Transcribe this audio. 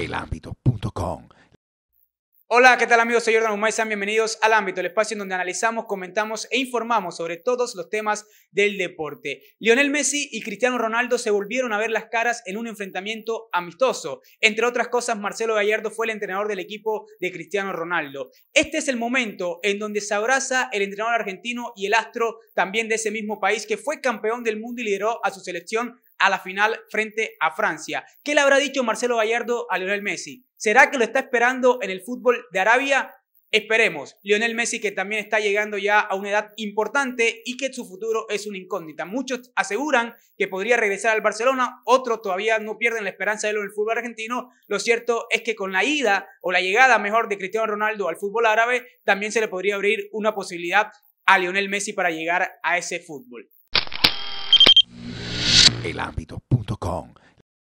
elámbito.com. Hola, ¿qué tal amigos? Soy Jordan sean bienvenidos al Ámbito, el espacio en donde analizamos, comentamos e informamos sobre todos los temas del deporte. Lionel Messi y Cristiano Ronaldo se volvieron a ver las caras en un enfrentamiento amistoso. Entre otras cosas, Marcelo Gallardo fue el entrenador del equipo de Cristiano Ronaldo. Este es el momento en donde se abraza el entrenador argentino y el astro también de ese mismo país que fue campeón del mundo y lideró a su selección a la final frente a Francia. ¿Qué le habrá dicho Marcelo Gallardo a Lionel Messi? ¿Será que lo está esperando en el fútbol de Arabia? Esperemos, Lionel Messi que también está llegando ya a una edad importante y que su futuro es una incógnita. Muchos aseguran que podría regresar al Barcelona, otros todavía no pierden la esperanza de él en el fútbol argentino. Lo cierto es que con la ida o la llegada mejor de Cristiano Ronaldo al fútbol árabe, también se le podría abrir una posibilidad a Lionel Messi para llegar a ese fútbol. Elambito.com